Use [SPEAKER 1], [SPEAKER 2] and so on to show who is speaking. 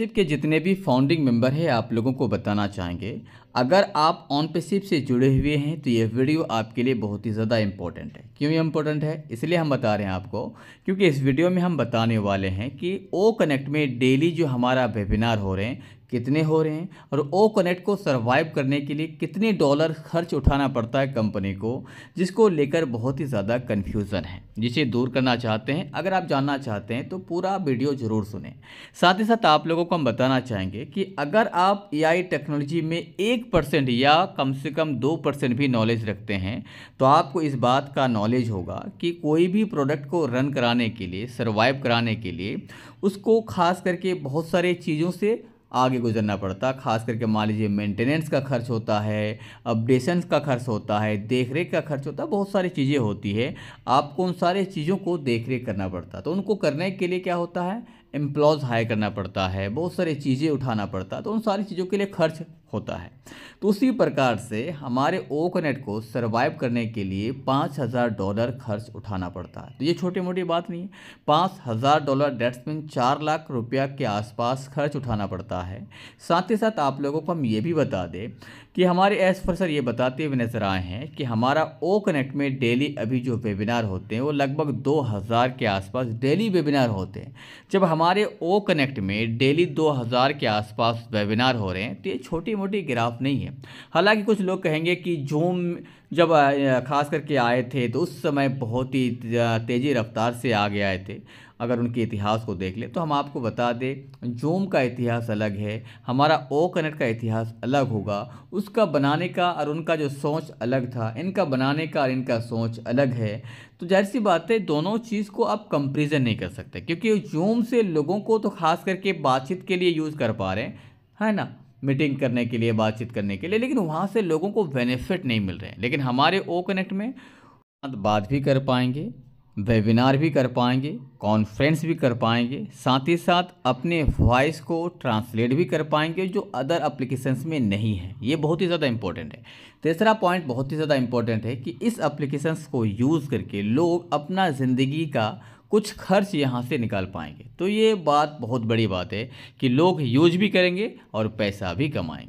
[SPEAKER 1] SIP के जितने भी फाउंडिंग मेंबर हैं आप लोगों को बताना चाहेंगे अगर आप ऑन पे सिप से जुड़े हुए हैं तो ये वीडियो आपके लिए बहुत ही ज़्यादा इंपॉर्टेंट है क्यों इंपॉर्टेंट है इसलिए हम बता रहे हैं आपको क्योंकि इस वीडियो में हम बताने वाले हैं कि ओ कनेक्ट में डेली जो हमारा वेबिनार हो रहे हैं कितने हो रहे हैं और ओ कनेक्ट को सर्वाइव करने के लिए कितने डॉलर खर्च उठाना पड़ता है कंपनी को जिसको लेकर बहुत ही ज़्यादा कन्फ्यूज़न है जिसे दूर करना चाहते हैं अगर आप जानना चाहते हैं तो पूरा वीडियो ज़रूर सुने साथ ही साथ आप लोगों को हम बताना चाहेंगे कि अगर आप ए टेक्नोलॉजी में एक परसेंट या कम से कम दो परसेंट भी नॉलेज रखते हैं तो आपको इस बात का नॉलेज होगा कि कोई भी प्रोडक्ट को रन कराने के लिए सर्वाइव कराने के लिए उसको खास करके बहुत सारे चीज़ों से आगे गुजरना पड़ता खास करके मान लीजिए मेंटेनेंस का खर्च होता है अपडेशन का खर्च होता है देखरेख का खर्च होता है बहुत सारी चीज़ें होती है आपको उन सारी चीज़ों को देखरेख करना पड़ता तो उनको करने के लिए क्या होता है एम्प्लॉज़ हायर करना पड़ता है बहुत सारी चीज़ें उठाना पड़ता तो उन सारी चीज़ों के लिए खर्च होता है तो उसी प्रकार से हमारे ओकनेट को सर्वाइव करने के लिए पाँच हज़ार डॉलर खर्च उठाना पड़ता है तो ये छोटी मोटी बात नहीं है पाँच हज़ार डॉलर डेट्स मीन चार लाख रुपया के आसपास खर्च उठाना पड़ता है साथ ही साथ आप लोगों को हम ये भी बता दें कि हमारे एस प्रसर ये बताते हुए नज़र आए हैं कि हमारा ओ कनेक्ट में डेली अभी जो वेबिनार होते हैं वो लगभग दो हज़ार के आसपास डेली वेबिनार होते हैं जब हमारे ओ कनेक्ट में डेली दो हज़ार के आसपास वेबिनार हो रहे हैं तो ये छोटी मोटी ग्राफ नहीं है हालांकि कुछ लोग कहेंगे कि झूम जब खास करके आए थे तो उस समय बहुत ही तेज़ी रफ्तार से आगे आए थे अगर उनके इतिहास को देख ले तो हम आपको बता दें जूम का इतिहास अलग है हमारा ओ कनेक्ट का इतिहास अलग होगा उसका बनाने का और उनका जो सोच अलग था इनका बनाने का और इनका सोच अलग है तो जाहिर सी बात है दोनों चीज़ को आप कंपेरिजन नहीं कर सकते क्योंकि जूम से लोगों को तो खास करके बातचीत के लिए यूज़ कर पा रहे हैं है ना मीटिंग करने के लिए बातचीत करने के लिए लेकिन वहाँ से लोगों को बेनिफिट नहीं मिल रहे हैं लेकिन हमारे ओ कनेक्ट में बात भी कर पाएंगे वेबिनार भी कर पाएंगे कॉन्फ्रेंस भी कर पाएंगे साथ ही साथ अपने वॉइस को ट्रांसलेट भी कर पाएंगे जो अदर अप्लीकेशंस में नहीं है ये बहुत ही ज़्यादा इंपॉर्टेंट है तीसरा पॉइंट बहुत ही ज़्यादा इंपॉर्टेंट है कि इस अप्लीकेशंस को यूज़ करके लोग अपना ज़िंदगी का कुछ खर्च यहाँ से निकाल पाएंगे तो ये बात बहुत बड़ी बात है कि लोग यूज भी करेंगे और पैसा भी कमाएंगे